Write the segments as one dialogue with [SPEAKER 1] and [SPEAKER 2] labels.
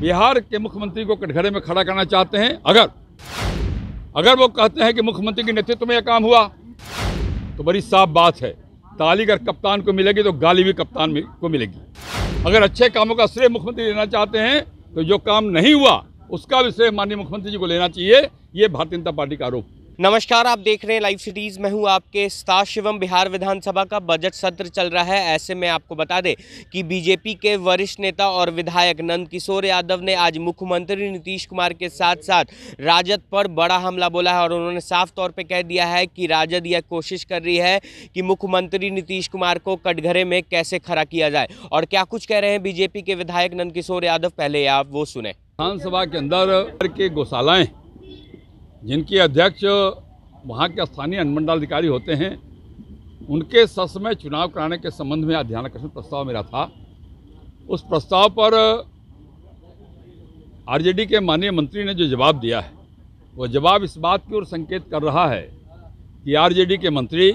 [SPEAKER 1] बिहार के मुख्यमंत्री को कटघरे में खड़ा करना चाहते हैं अगर अगर वो कहते हैं कि मुख्यमंत्री के नेतृत्व में यह काम हुआ तो बड़ी साफ बात है ताली अगर कप्तान को मिलेगी तो गाली भी कप्तान को मिलेगी अगर अच्छे कामों का श्रेय मुख्यमंत्री लेना चाहते हैं तो जो काम नहीं हुआ उसका भी श्रेय माननीय मुख्यमंत्री जी को लेना चाहिए ये भारतीय
[SPEAKER 2] जनता पार्टी का आरोप नमस्कार आप देख रहे हैं लाइव सिटीज़ मैं हूं आपके साथ शिवम बिहार विधानसभा का बजट सत्र चल रहा है ऐसे में आपको बता दें कि बीजेपी के वरिष्ठ नेता और विधायक नंद किशोर यादव ने आज मुख्यमंत्री नीतीश कुमार के साथ साथ राजद पर बड़ा हमला बोला है और उन्होंने साफ तौर पर कह दिया है कि राजद यह कोशिश कर रही है कि मुख्यमंत्री नीतीश कुमार को कटघरे में कैसे खड़ा किया जाए और क्या कुछ कह रहे हैं बीजेपी के विधायक नंद किशोर यादव पहले आप वो सुने विधानसभा के अंदर के
[SPEAKER 1] गौशालाएँ जिनके अध्यक्ष वहाँ के स्थानीय अनुमंडलाधिकारी होते हैं उनके सस में चुनाव कराने के संबंध में अध्ययनाकर्षण प्रस्ताव मेरा था उस प्रस्ताव पर आरजेडी के माननीय मंत्री ने जो जवाब दिया है वह जवाब इस बात की ओर संकेत कर रहा है कि आरजेडी के मंत्री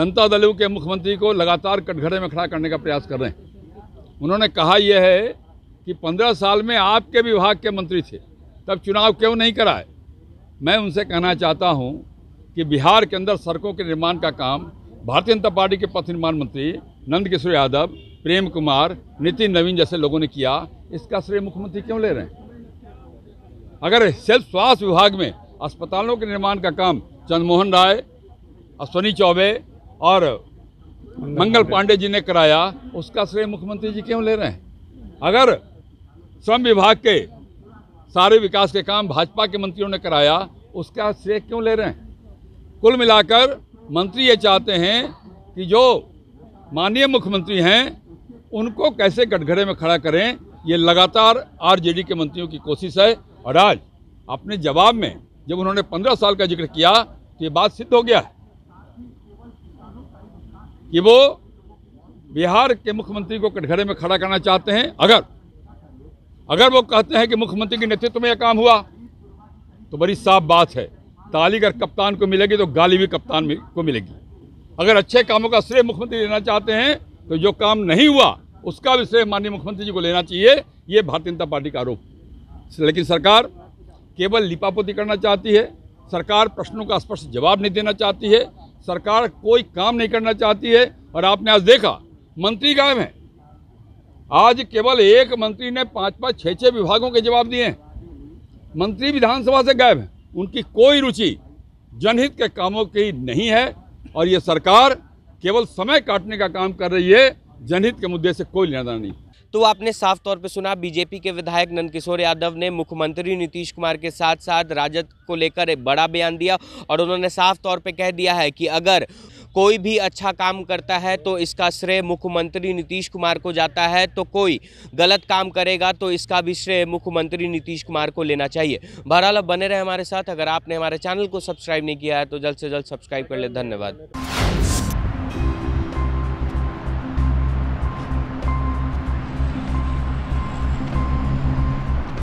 [SPEAKER 1] जनता दलों के मुख्यमंत्री को लगातार कटघरे में खड़ा करने का प्रयास कर रहे हैं उन्होंने कहा यह है कि पंद्रह साल में आपके विभाग के मंत्री थे तब चुनाव क्यों नहीं कराए मैं उनसे कहना चाहता हूं कि बिहार के अंदर सड़कों के निर्माण का काम भारतीय जनता पार्टी के पथ निर्माण मंत्री नंद किशोर यादव प्रेम कुमार नितिन नवीन जैसे लोगों ने किया इसका श्रेय मुख्यमंत्री क्यों ले रहे हैं अगर सिर्फ स्वास्थ्य विभाग में अस्पतालों के निर्माण का काम चंद्रमोहन राय अश्वनी चौबे और मंगल पांडे जी ने कराया उसका श्रेय मुख्यमंत्री जी क्यों ले रहे हैं अगर श्रम विभाग के सारे विकास के काम भाजपा के मंत्रियों ने कराया उसका श्रेय क्यों ले रहे हैं कुल मिलाकर मंत्री ये चाहते हैं कि जो माननीय मुख्यमंत्री हैं उनको कैसे गठघरे में खड़ा करें ये लगातार आरजेडी के मंत्रियों की कोशिश है और आज अपने जवाब में जब उन्होंने पंद्रह साल का जिक्र किया तो ये बात सिद्ध हो गया है कि वो बिहार के मुख्यमंत्री को कटघरे में खड़ा करना चाहते हैं अगर अगर वो कहते हैं कि मुख्यमंत्री के नेतृत्व में यह काम हुआ तो बड़ी साफ बात है ताली अगर कप्तान को मिलेगी तो गाली भी कप्तान को मिलेगी अगर अच्छे कामों का श्रेय मुख्यमंत्री लेना चाहते हैं तो जो काम नहीं हुआ उसका भी श्रेय माननीय मुख्यमंत्री जी को लेना चाहिए ये भारतीय जनता पार्टी का आरोप लेकिन सरकार केवल लिपापोती करना चाहती है सरकार प्रश्नों का स्पष्ट जवाब नहीं देना चाहती है सरकार कोई काम नहीं करना चाहती है और आपने आज देखा मंत्री गायब हैं आज केवल एक मंत्री ने पांच पांच छः छः विभागों के जवाब दिए मंत्री विधानसभा से गायब हैं उनकी कोई रुचि जनहित के कामों की नहीं है और ये सरकार केवल समय काटने का काम कर रही है जनहित के मुद्दे से कोई लेना नहीं
[SPEAKER 2] तो आपने साफ तौर पर सुना बीजेपी के विधायक नंदकिशोर यादव ने मुख्यमंत्री नीतीश कुमार के साथ साथ राजद को लेकर एक बड़ा बयान दिया और उन्होंने साफ तौर पर कह दिया है कि अगर कोई भी अच्छा काम करता है तो इसका श्रेय मुख्यमंत्री नीतीश कुमार को जाता है तो कोई गलत काम करेगा तो इसका भी श्रेय मुख्यमंत्री नीतीश कुमार को लेना चाहिए बहरहाल बने रहे हमारे साथ अगर आपने हमारे चैनल को सब्सक्राइब नहीं किया है तो जल्द से जल्द सब्सक्राइब कर ले धन्यवाद